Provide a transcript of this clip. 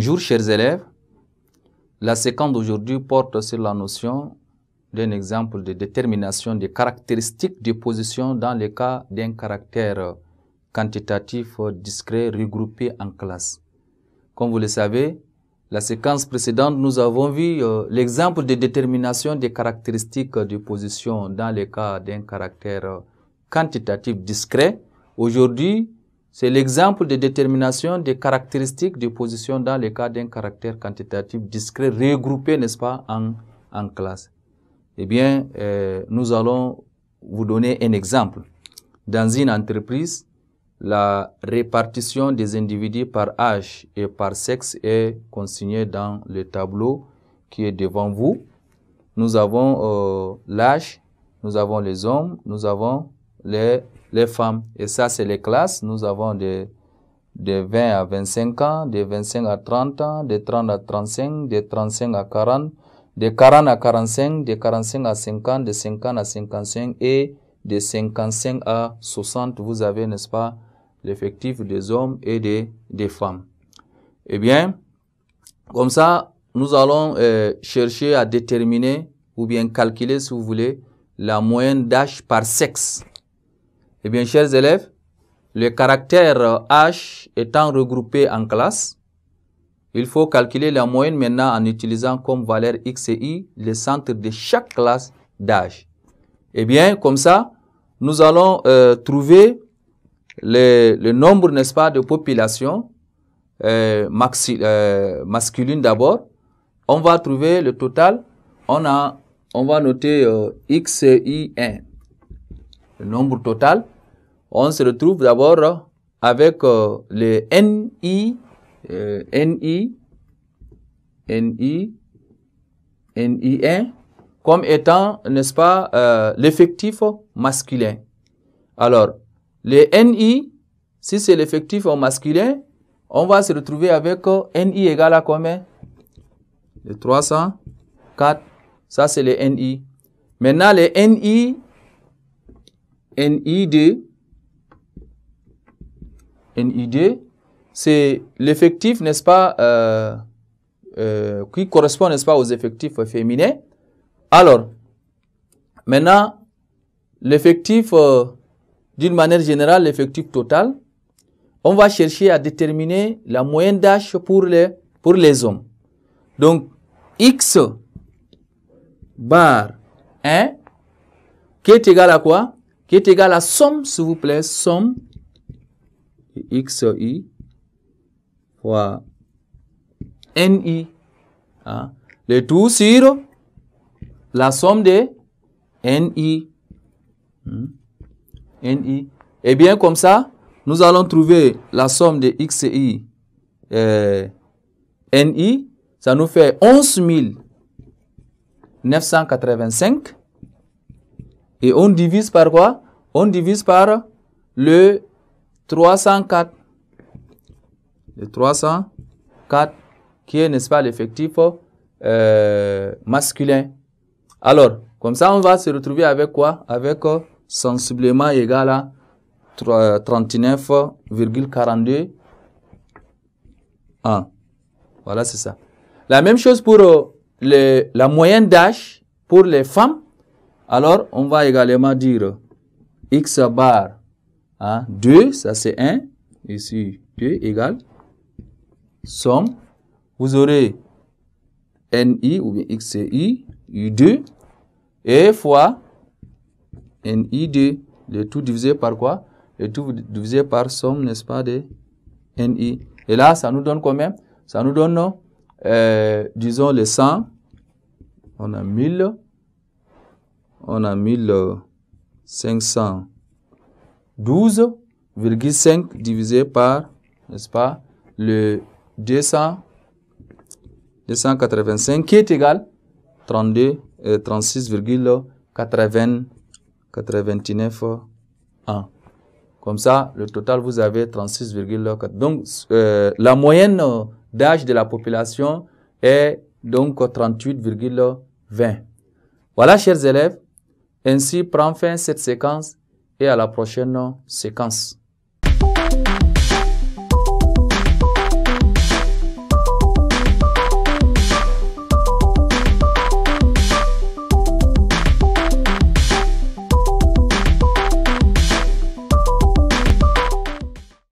Bonjour chers élèves, la séquence d'aujourd'hui porte sur la notion d'un exemple de détermination des caractéristiques de position dans le cas d'un caractère quantitatif discret regroupé en classe. Comme vous le savez, la séquence précédente, nous avons vu euh, l'exemple de détermination des caractéristiques de position dans le cas d'un caractère quantitatif discret. Aujourd'hui, c'est l'exemple de détermination des caractéristiques de position dans le cas d'un caractère quantitatif discret regroupé, n'est-ce pas, en, en classe. Eh bien, euh, nous allons vous donner un exemple. Dans une entreprise, la répartition des individus par âge et par sexe est consignée dans le tableau qui est devant vous. Nous avons euh, l'âge, nous avons les hommes, nous avons les les femmes. Et ça, c'est les classes. Nous avons de, de 20 à 25 ans, de 25 à 30 ans, de 30 à 35, de 35 à 40, de 40 à 45, de 45 à 50, de 50 à 55 et de 55 à 60. Vous avez, n'est-ce pas, l'effectif des hommes et des, des femmes. Eh bien, comme ça, nous allons euh, chercher à déterminer ou bien calculer, si vous voulez, la moyenne d'âge par sexe. Eh bien, chers élèves, le caractère H étant regroupé en classes, il faut calculer la moyenne maintenant en utilisant comme valeur X et Y le centre de chaque classe d'âge. Eh bien, comme ça, nous allons euh, trouver le, nombre, n'est-ce pas, de population euh, euh masculine d'abord. On va trouver le total. On, a, on va noter euh, XI1 le nombre total, on se retrouve d'abord avec euh, le NI, euh, NI, NI, NI1 comme étant, n'est-ce pas, euh, l'effectif masculin. Alors, le NI, si c'est l'effectif masculin, on va se retrouver avec NI égale à combien Le 304. Ça, c'est le NI. Maintenant, le NI NID, NID, c'est l'effectif, n'est-ce pas, euh, euh, qui correspond, n'est-ce pas, aux effectifs féminins. Alors, maintenant, l'effectif, euh, d'une manière générale, l'effectif total, on va chercher à déterminer la moyenne d'âge pour les, pour les hommes. Donc, X bar 1, qui est égal à quoi qui est égal à somme, s'il vous plaît, somme xi fois ni. Hein, le tout sur la somme de ni. ni. Hein. Et eh bien comme ça, nous allons trouver la somme de xi euh, ni. Ça nous fait 11 985 et on divise par quoi On divise par le 304. Le 304 qui est, n'est-ce pas, l'effectif euh, masculin. Alors, comme ça, on va se retrouver avec quoi Avec euh, sensiblement égal à 39,42 1. Voilà, c'est ça. La même chose pour euh, la moyenne d'âge pour les femmes alors, on va également dire x bar 2, hein, ça c'est 1, ici 2 égale somme. Vous aurez ni ou bien xi, u2, et fois ni2, le tout divisé par quoi Le tout divisé par somme, n'est-ce pas, de ni. Et là, ça nous donne combien Ça nous donne, euh, disons, le 100, on a 1000, on a 1512,5 divisé par, n'est-ce pas, le 200, 285 qui est égal à 36,89 1. Comme ça, le total, vous avez 36,4. Donc, euh, la moyenne euh, d'âge de la population est donc 38,20. Voilà, chers élèves, ainsi, prends fin cette séquence et à la prochaine séquence.